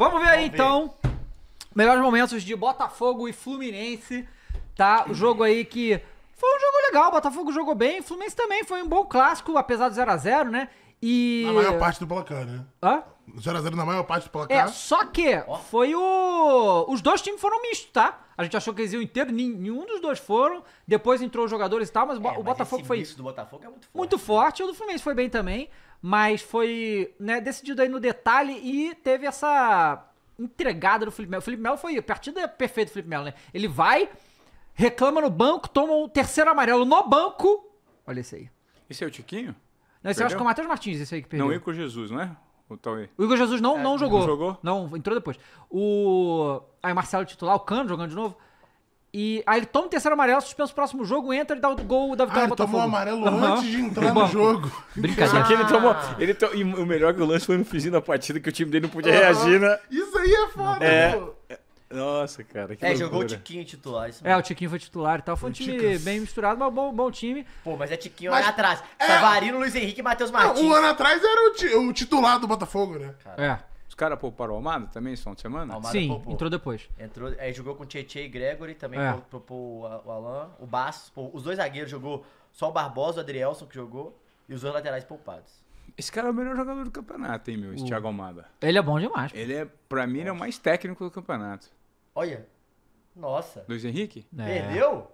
Vamos ver Vamos aí ver. então. Melhores momentos de Botafogo e Fluminense, tá? O jogo aí que foi um jogo legal, o Botafogo jogou bem, o Fluminense também foi um bom clássico, apesar do 0 a 0, né? E Na maior parte do placar, né? Hã? 0x0 na maior parte do é, placar. É, só que foi o. Os dois times foram mistos, tá? A gente achou que eles iam inteiro, nenhum dos dois foram. Depois entrou os jogadores e tal, mas é, o mas Botafogo esse foi. do Botafogo é muito forte. Muito né? forte, o do Fluminense foi bem também. Mas foi né, decidido aí no detalhe e teve essa entregada do Felipe Melo. O Felipe Melo foi a partida é perfeita do Felipe Melo, né? Ele vai, reclama no banco, toma o um terceiro amarelo no banco. Olha esse aí. Esse é o Tiquinho? Não, esse eu acho que é o Matheus Martins, esse aí que perdeu. Não, Igor Jesus, né? O tal O, o Igor Jesus não, é, não jogou. Não jogou? Não, entrou depois. O. Aí o Marcelo titular, o Cano jogando de novo. E aí ele toma o terceiro amarelo, suspensa o próximo jogo, entra e dá o gol da vitória ah, do Botafogo. tomou amarelo uhum. antes de entrar no jogo. Brincadeira. Só que ele ah. tomou. Ele to... E o melhor que o lance foi no finzinho da partida que o time dele não podia ah, reagir, né? Isso aí é foda, é... é. Nossa, cara. é, loucura. jogou o Tiquinho titular. Isso É, o Tiquinho foi titular e tal. Foi um time bem misturado, mas bom, bom time. Pô, mas é Tiquinho mas, lá atrás. É... Savarino, Luiz Henrique e Matheus Martins. Não, um ano atrás era o, ti... o titular do Botafogo, né? Cara. É. Os caras pouparam o Almada também esse final de semana? Almada Sim, poupou. entrou depois. Entrou, aí jogou com o Tietchan e Gregory, também é. propôs o Alain, o Bastos. Os dois zagueiros jogou só o Barbosa, o Adrielson que jogou, e os dois laterais poupados. Esse cara é o melhor jogador do campeonato, hein, meu? Esse o... Thiago Almada. Ele é bom demais. Pô. Ele é, pra mim, ele é o mais técnico do campeonato. Olha. Nossa. Luiz Henrique? É. Perdeu?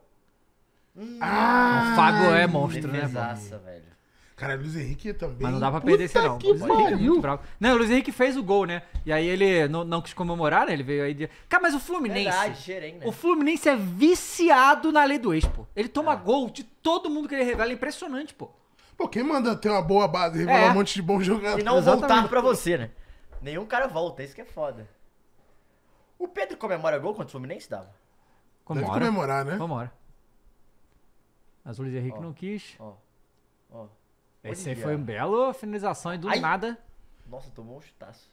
Ah, o Fago é hum, monstro, né? Mano? velho. Cara, Luiz Henrique também. Mas não dá pra perder esse, não. Luiz pariu. Henrique é muito bravo. Não, o Luiz Henrique fez o gol, né? E aí ele não, não quis comemorar, né? Ele veio aí de. Cara, mas o Fluminense. Verdade, gerém, né? O Fluminense é viciado na lei do ex, pô. Ele toma é. gol de todo mundo que ele revela. É impressionante, pô. Pô, quem manda ter uma boa base, revelar é. um monte de bom jogador. E não Exatamente. voltar pra você, né? Nenhum cara volta, isso que é foda. O Pedro comemora gol contra o Fluminense, dava? Comemora. Deve comemorar, né? Comemora. Mas o Luiz Henrique oh. não quis. Ó, oh. ó. Oh. Esse aí foi um belo finalização e do Ai. nada. Nossa, tomou um chutaço.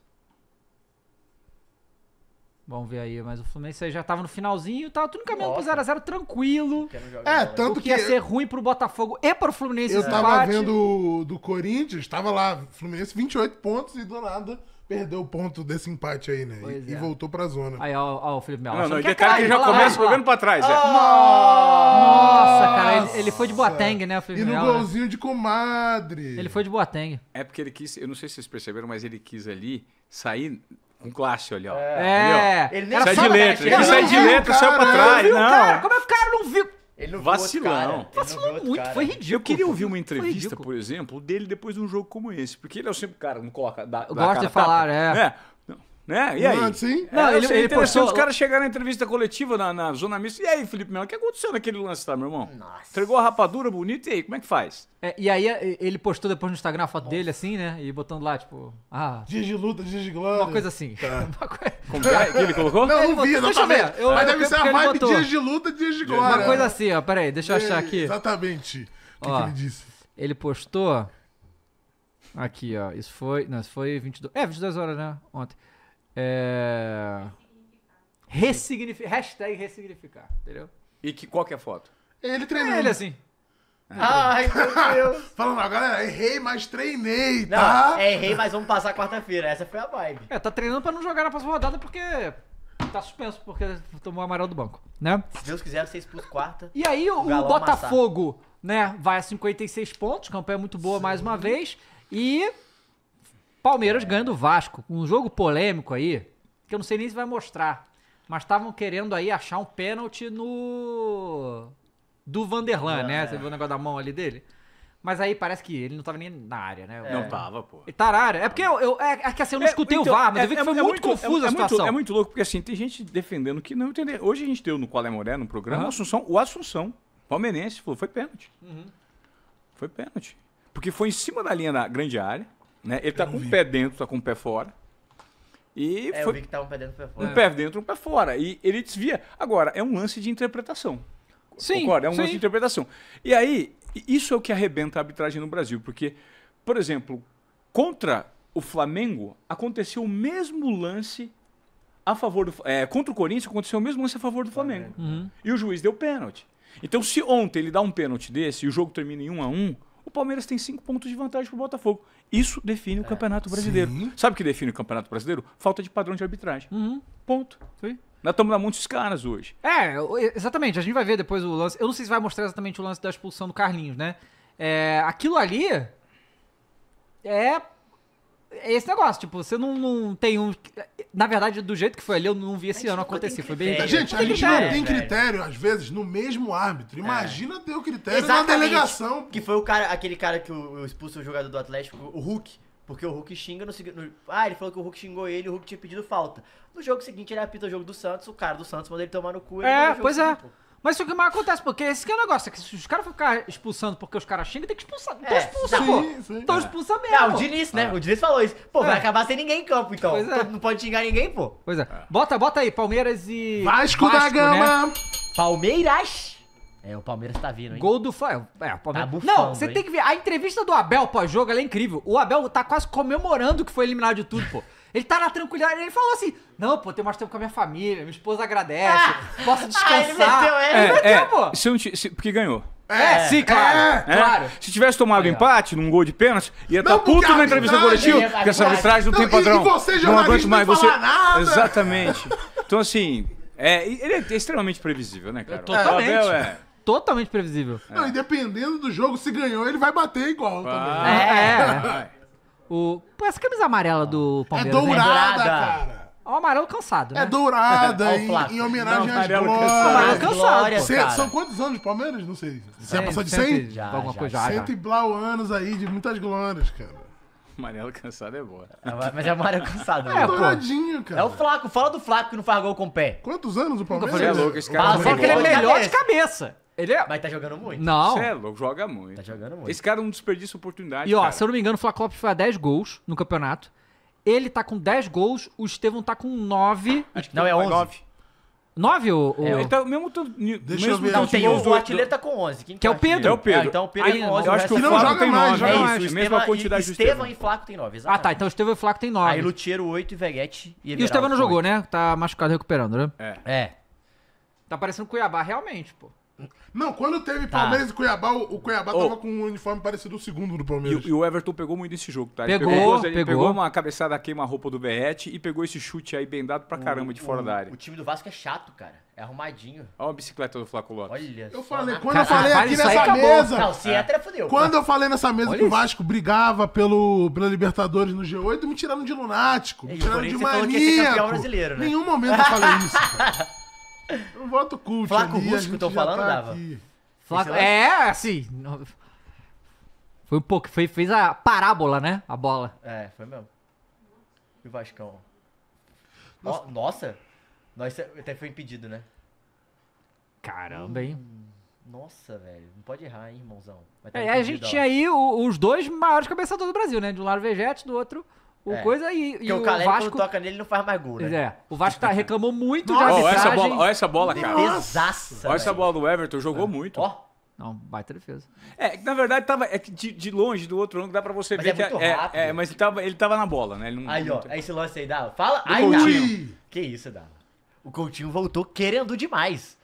Vamos ver aí, mas o Fluminense aí já tava no finalzinho, tava tudo caminhando pro 0x0 tranquilo. É, tanto que ia ser ruim pro Botafogo e pro Fluminense Eu tava empate. vendo do Corinthians, tava lá, Fluminense 28 pontos e do nada perdeu o ponto desse empate aí, né? e, é. e voltou pra zona. Aí, ó, ó o Felipe Melo. Não, não, e detalhe é é que já lá, começa jogando pra trás, é. Nossa, cara, ele, ele, foi de Boateng, né, o Felipe E no golzinho né? de comadre. Ele foi de Boateng. É porque ele quis, eu não sei se vocês perceberam, mas ele quis ali sair um clássico ali, ó. É. é. Ele nem sai de letra. Ele, sai de letra, saiu pra trás. Não. Cara, como é que o cara não viu? Ele não Vacilão. Vacilou muito, cara. foi ridículo. Eu queria ouvir uma entrevista, por exemplo, dele depois de um jogo como esse. Porque ele é sempre o cara, não coloca. Da, eu gosto de falar, é. Né? Né? E aí? Não, sim. É, não, é, ele interessante os caras chegaram na entrevista coletiva na, na zona mista. E aí, Felipe Melo, o que aconteceu naquele lance, tá, meu irmão? Nossa. Entregou a rapadura bonita, e aí, como é que faz? É, e aí é, ele postou depois no Instagram a foto Nossa. dele, assim, né? E botando lá, tipo, ah. Dias de luta, dias de glória. Uma coisa assim. Tá. uma coisa... Como é que ele colocou? Não, não vi, não Deixa eu ver. Mas deve ser a vibe dias de luta, dias de glória. Uma coisa assim, ó. Peraí, deixa eu achar é, aqui. Exatamente. O que, que ele disse? Ele postou... Aqui, ó. Isso foi... Não, isso foi 22... É, 22 horas, né? Ontem. É... Ressignificar. Hashtag ressignificar, entendeu? E que, qual que é a foto? Ele treinando. É ele assim. Ai, meu Deus. Falando, ó, galera, errei, mas treinei, Não, tá? é, errei, mas vamos passar quarta-feira. Essa foi a vibe. É, tá treinando pra não jogar na próxima rodada porque tá suspenso, porque tomou o amarelo do banco, né? Se Deus quiser, vocês expulso quarta. E aí o, Botafogo, né, vai a 56 pontos, campanha muito boa mais uma vez. E Palmeiras ganha do Vasco. Um jogo polêmico aí, que eu não sei nem se vai mostrar. Mas estavam querendo aí achar um pênalti no do Vanderlan, ah, né? É. Você viu o negócio da mão ali dele? Mas aí parece que ele não tava nem na área, né? Não é. tava, pô. Ele tá na área. É porque eu, eu, é, é que assim, eu não é, escutei é, então, o VAR, mas é, eu vi que foi muito, muito confusa a situação. Muito, é muito louco, porque assim, tem gente defendendo que não entendeu. Hoje a gente deu no Qual é Moré, no programa, uhum. Assunção, o Assunção, palmeirense, falou, foi pênalti. Uhum. Foi pênalti. Porque foi em cima da linha da grande área, né? Ele tá com o pé dentro, tá com o pé fora. E é, foi... eu vi que tava tá um pé dentro, um pé fora. Um pé dentro, um pé fora. E ele desvia. Agora, é um lance de interpretação. Sim, Concorda? É um sim. de interpretação. E aí, isso é o que arrebenta a arbitragem no Brasil, porque, por exemplo, contra o Flamengo, aconteceu o mesmo lance a favor do. É, contra o Corinthians, aconteceu o mesmo lance a favor do Flamengo. Uhum. E o juiz deu pênalti. Então, se ontem ele dá um pênalti desse e o jogo termina em 1 um a 1 um, o Palmeiras tem cinco pontos de vantagem para o Botafogo. Isso define o é. Campeonato Brasileiro. Sim. Sabe o que define o Campeonato Brasileiro? Falta de padrão de arbitragem. Uhum. Ponto. Sim. Nós estamos na mão dos caras hoje. É, exatamente. A gente vai ver depois o lance. Eu não sei se vai mostrar exatamente o lance da expulsão do Carlinhos, né? É, aquilo ali é é esse negócio, tipo, você não, não, tem um. Na verdade, do jeito que foi ali, eu não vi esse ano acontecer. Foi bem. Gente, a gente não tem critério, às vezes, no mesmo árbitro. Imagina é. ter o critério Exatamente. na delegação. Pô. Que foi o cara, aquele cara que expulsou o jogador do Atlético, o Hulk. Porque o Hulk xinga no, seguinte. Ah, ele falou que o Hulk xingou ele, o Hulk tinha pedido falta. No jogo seguinte, ele apita o jogo do Santos, o cara do Santos manda ele tomar no cu. É, pois é. mas isso que mais acontece, porque esse que é o negócio, é que se os caras ficarem expulsando porque os caras xingam, tem que expulsar. É, então é, expulsa, sim, pô. então expulsa mesmo. Não, o Diniz, né? Ah. O Diniz falou isso. Pô, é. vai acabar sem ninguém em campo, então. É. Não pode xingar ninguém, pô. Pois é. Bota, bota aí, Palmeiras e. Vasco, Vasco da né? Gama! Né? Palmeiras! É, o Palmeiras tá vindo, hein? Gol do Fael. É, o Palmeiras. Tá bufando, não, você tem que ver. A entrevista do Abel pós-jogo, ela é incrível. O Abel tá quase comemorando que foi eliminado de tudo, pô. Ele tá na tranquilidade. Ele falou assim: Não, pô, tenho mais tempo com a minha família, minha esposa agradece, ah! posso descansar. Ah, ele meteu, ele, é, ele meteu, é, é, pô. Se eu, se, porque ganhou. É, é, sim, claro, é, claro. Se tivesse tomado é. empate num gol de pênalti, ia estar tá puto na entrevista coletiva, coletivo. porque essa arbitragem não, tem padrão. E você, não aguento mais você. Nada. Exatamente. Então, assim, é, ele é extremamente previsível, né, cara? É, totalmente. O Abel é totalmente previsível. Não, e dependendo do jogo, se ganhou, ele vai bater igual ah. também. Né? É. é. O, pô, essa camisa amarela do Palmeiras. É dourada, né? cara. É o amarelo cansado, é né? É dourada, em, em, homenagem não, às glórias. Amarelo cansado. Cê, são quantos anos de Palmeiras? Não sei. Você já passou de 100? 100? Já, alguma já, coisa, já. e blau anos aí de muitas glórias, cara. Amarelo cansado é boa. Mas é amarelo cansado. É, né? douradinho, cara. É o Flaco. Fala do Flaco que não faz gol com o pé. Quantos anos o Palmeiras? Nunca louco, esse cara. Fala, só que ele é melhor de cabeça. Ele é. Mas tá jogando muito. Não. Celo, é joga muito. Tá jogando muito. Esse cara não é desperdiça oportunidade. E ó, cara. se eu não me engano, o Flacop foi a 10 gols no campeonato. Ele tá com 10 gols, o Estevão tá com 9. Acho que não, é 11. 9. 9 ou. ou... É, ele tá mesmo todo. Deixa mesmo eu ver. Não, tem o, o artilheiro é, então, tá com 11. Quem que é o Pedro. É o Pedro. Ah, então o Pedro Aí, é 11. Eu acho que o Flaco não tem mais, 9. É isso, mais. mesma quantidade e, do Estevão. e Flaco tem 9, exatamente. Ah, tá. Então o Estevão e Flaco tem 9. Aí Lutiero 8 e Veguete e E o Estevão não jogou, né? Tá machucado recuperando, né? É. É. Tá parecendo Cuiabá realmente, pô. Não, quando teve Tá. Palmeiras e Cuiabá, o Cuiabá Ô. tava com um uniforme parecido ao segundo do Palmeiras. e o Everton pegou muito esse jogo, tá? Ele Pegou, ele pegou. pegou uma cabeçada queima-roupa do Berrete e pegou esse chute aí bendado pra caramba de fora da área. O time do Vasco é chato, cara. É arrumadinho. Olha a bicicleta do Flaco Lopes. Olha Eu só falei, quando eu falei aqui nessa mesa. Não, se é. entra, fodeu. Quando eu falei nessa mesa que o Vasco brigava pelo, pela Libertadores no G8, me tiraram de lunático, me tiraram de mania. Né? Nenhum momento eu falei isso. cara. Eu voto cult. Flaco ali, Rústico, tô falando, tá dava. Flaco... É, assim. Foi um pouco. Foi, fez a parábola, né? A bola. É, foi mesmo. E o Vascão? Nossa. Nossa. Nós até foi impedido, né? Caramba, hein? Hum, nossa, velho. Não pode errar, hein, irmãozão. Tá é, a gente tinha aí os dois maiores cabeçadores do Brasil, né? De um lado o Vegete, do outro o é. coisa e, e o, o Vasco... quando toca nele, não faz mais gol, né? É. O Vasco tá, reclamou muito Nossa. de arbitragem. Olha essa bola, essa bola cara. Desaça, olha essa bola do Everton, jogou é. muito. Ó. Não, baita defesa. É, na verdade, tava, é, de, de longe, do outro ângulo, dá pra você mas ver é que... Muito é, é rápido. é, mas ele tava, ele tava na bola, né? Não, aí, ó, aí esse lance aí, dava Fala, o aí, Coutinho. Que isso, dava O Coutinho voltou querendo demais.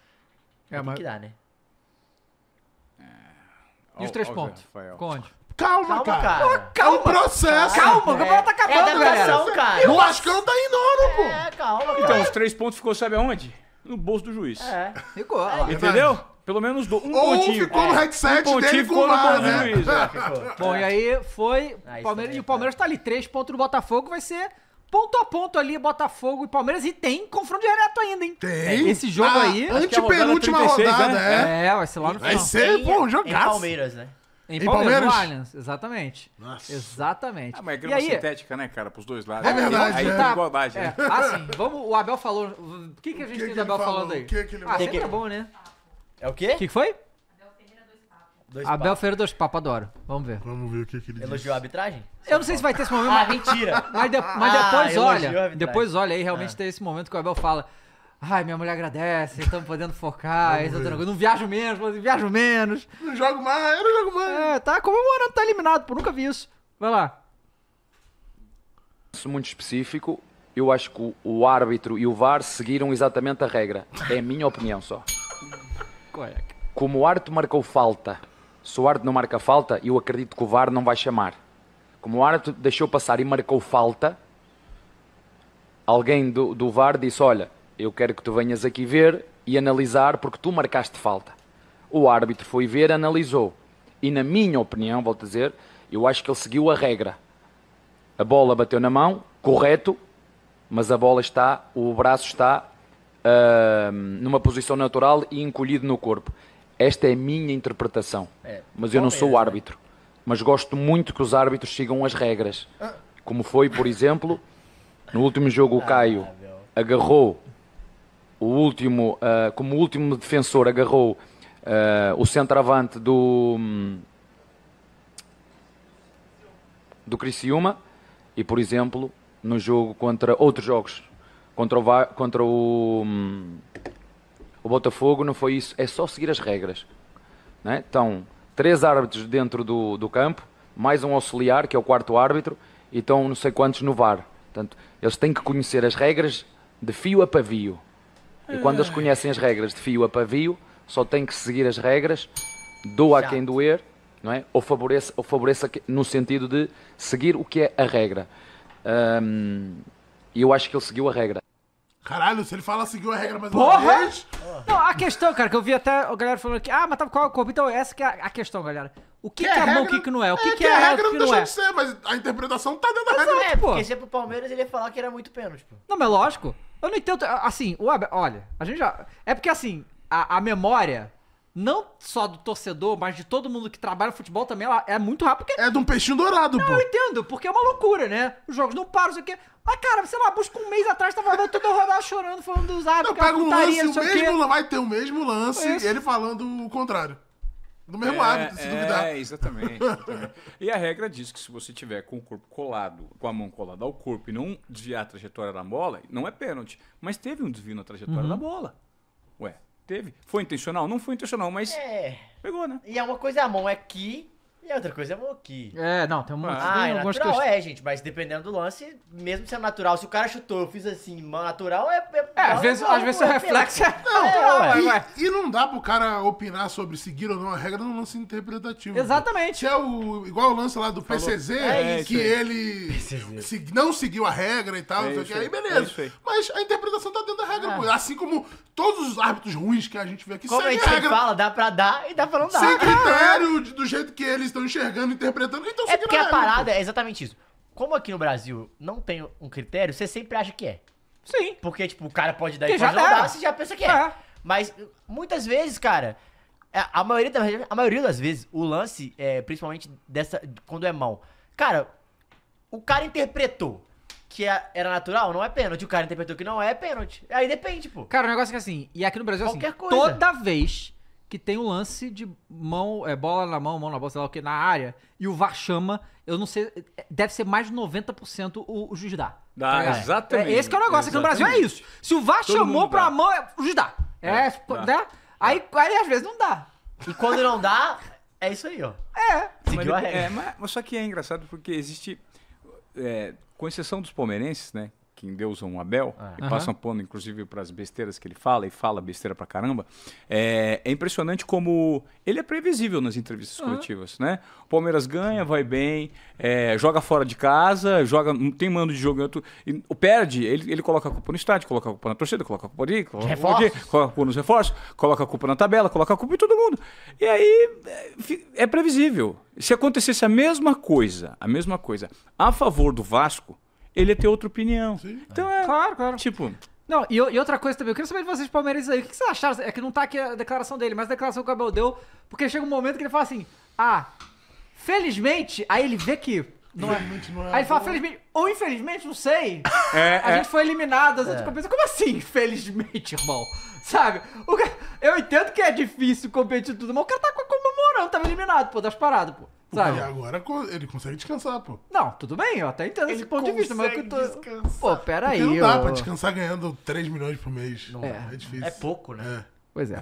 É, mas... Tem que dá, né? É. E os três ó, pontos? Conde. Calma, calma cara. cara. Pô, calma. É um processo. Calma, o campeonato tá é, é acabando, galera. cara. E o não tá indo, não, pô. É, calma, então, cara. Então, os três pontos ficou, sabe aonde? No bolso do juiz. É, ficou. É. Entendeu? Pelo menos do, um Ou pontinho. ficou no headset um dele ficou no bolso do juiz. Bom, e aí foi... Ah, Palmeiras, e o Palmeiras tá ali, três pontos do Botafogo, vai ser ponto a ponto ali, Botafogo e Palmeiras. E tem confronto direto ainda, hein? Tem. Esse jogo ah, aí. Antepenúltima rodada, rodada, né? é. É, vai ser lá no final. Vai ser, pô, um jogaço. Palmeiras, né? Em, em Palmeiras? Palmeiras? Exatamente. Nossa. Exatamente. Ah, é grama aí... sintética, né, cara? Pros dois lados. É verdade. Aí, é. igualdade. Né? É. Ah, sim. Vamos, o Abel falou... O que, que a gente que tem do Abel falando aí? O que, que ele ah, que sempre é bom, né? É o quê? O que, que foi? Dois Abel Ferreira dos Papas, adoro. Vamos ver. Vamos ver o que, que ele Elogiou a arbitragem? Eu não sei se vai ter esse momento. ah, mentira! Mas, de, mas ah, depois olha. Depois olha aí, realmente é. tem esse momento que o Abel fala. Ai, minha mulher agradece, estamos podendo focar, isso eu não viajo menos, assim, viajo menos. Não jogo mais, eu não jogo mais. É, tá comemorando, tá eliminado, pô, nunca vi isso. Vai lá. isso Muito específico, eu acho que o árbitro e o VAR seguiram exatamente a regra. É a minha opinião só. É? Como o árbitro marcou falta, se o árbitro não marca falta, eu acredito que o VAR não vai chamar. Como o árbitro deixou passar e marcou falta, alguém do, do VAR disse, olha eu quero que tu venhas aqui ver e analisar porque tu marcaste falta. O árbitro foi ver, analisou. E na minha opinião, volto a dizer, eu acho que ele seguiu a regra. A bola bateu na mão, correto, mas a bola está, o braço está uh, numa posição natural e encolhido no corpo. Esta é a minha interpretação. É, mas eu não sou é, é. árbitro. É. Mas gosto muito que os árbitros sigam as regras. Ah. Como foi, por exemplo, no último jogo o ah, Caio agarrou o último, uh, como último defensor, agarrou uh, o centroavante do, do Criciúma e, por exemplo, no jogo contra outros jogos, contra o, contra o, um, o Botafogo, não foi isso. É só seguir as regras. Não né? Estão três árbitros dentro do, do campo, mais um auxiliar, que é o quarto árbitro, e estão não sei quantos no VAR. Portanto, eles têm que conhecer as regras de fio a pavio. E quando eles conhecem as regras de fio a pavio, só têm que seguir as regras, doa a quem doer, não é? ou, favoreça, ou favoreça no sentido de seguir o que é a regra. E hum, eu acho que ele seguiu a regra. Caralho, se ele fala seguiu a regra mas Porra! uma vez... Não, a questão, cara, que eu vi até a galera falando aqui, Ah, mas tava tá, qual a Então, essa que é a questão, galera. O que, que, que é, é regra, bom, o que, que não é? O é, que é, é que é, a regra, regra não, não deixa é. de ser, mas a interpretação tá dentro da regra. É, porque se é pro Palmeiras, ele ia falar que era muito pênalti, pô. Não, mas é lógico. Eu não entendo. Assim, o Abel, olha, a gente já. É porque assim, a, a memória não só do torcedor, mas de todo mundo que trabalha no futebol também, ela é muito rápido. Porque... É de um peixinho dourado, não, pô. Eu entendo, porque é uma loucura, né? Os jogos não param, sei o quê. Mas, cara, sei lá, busca um mês atrás, tava vendo toda rodada chorando, falando dos árbitros. Não, pega um lance, o mesmo, vai ter o mesmo lance, é ele falando o contrário. No mesmo é, hábito, se é, duvidar. É, exatamente, e a regra diz que se você tiver com o corpo colado, com a mão colada ao corpo e não desviar a trajetória da bola, não é pênalti. Mas teve um desvio na trajetória uhum. da bola. Ué, teve. Foi intencional? Não foi intencional, mas. É. Pegou, né? E é uma coisa a mão é aqui e outra coisa é a mão aqui. É, não, tem uma. ah, é natural, é, gente, mas dependendo do lance, mesmo sendo natural, se o cara chutou, eu fiz assim, mão natural, é. É, é, é às vezes, às vezes o reflexo é. Não, é, é, e, e não dá pro cara opinar sobre seguir ou não a regra no lance interpretativo. Exatamente. Que é o, igual o lance lá do Falou. PCZ, é que ele se, não seguiu a regra e tal, é aí é beleza. É Mas a interpretação tá dentro da regra, é. Assim como todos os árbitros ruins que a gente vê aqui Como a gente regra. fala, dá pra dar e dá pra não dar. Sem ah, critério, do jeito que eles estão enxergando, interpretando, então é porque a, regra, parada pô. é exatamente isso. Como aqui no Brasil não tem um critério, você sempre acha que é. Sim. Porque, tipo, o cara pode dar e pode já não dar, você já pensa que é. é. Mas muitas vezes, cara, é, a maioria, das, a maioria das vezes, o lance, é, principalmente dessa quando é mão. Cara, o cara interpretou que é, era natural, não é pênalti. O cara interpretou que não é pênalti. Aí depende, pô. Cara, o negócio é que assim, e aqui no Brasil, assim, Qualquer assim, coisa. toda vez que tem um lance de mão, é, bola na mão, mão na bola, sei lá o que, na área, e o VAR chama, eu não sei, é, deve ser mais de 90% o, o juiz dá. Ah, tá exatamente. É, esse que é o negócio, aqui no Brasil é isso. Se o VAR Todo chamou pra dá. mão, o juiz dá. É, é tipo, dá. dá. Aí, aí às vezes não dá. E quando não dá, é isso aí, ó. É. Seguiu mas, a regra. É, mas, mas só que é engraçado porque existe. É, com exceção dos palmeirenses, né? que endeusam o Abel é. e uhum. passam pano, inclusive, para as besteiras que ele fala, e fala besteira pra caramba, é, é impressionante como ele é previsível nas entrevistas uhum. coletivas, né? O Palmeiras ganha, vai bem, é, joga fora de casa, joga, não tem mando de jogo, outro, e, perde, ele, ele coloca a culpa no estádio, coloca a culpa na torcida, coloca a culpa ali, coloca a culpa coloca a culpa nos reforços, coloca a culpa na tabela, coloca a culpa em todo mundo. E aí é, é previsível. Se acontecesse a mesma coisa, a mesma coisa a favor do Vasco, ele ia é ter outra opinião. Sim. Então é. é claro, claro. Tipo. Não, e, e, outra coisa também, eu queria saber de vocês, palmeirenses aí, o que vocês acharam? É que não tá aqui a declaração dele, mas a declaração que o Abel deu, porque chega um momento que ele fala assim, ah, felizmente, aí ele vê que não é, não é. Aí ele fala, felizmente, ou infelizmente, não sei. É, a é. gente foi eliminado. É. Tipo, como assim, felizmente, irmão? Sabe? Cara, eu entendo que é difícil competir tudo, mas o cara tá comemorando, tava eliminado, pô, das paradas, pô. Sabe? E agora ele consegue descansar, pô. Não, tudo bem, eu até entendo ele esse ponto de vista, mas é eu tô. Descansar. Pô, peraí. Não dá eu... pra descansar ganhando 3 milhões por mês. Não é. é difícil. É pouco, né? É. Pois é.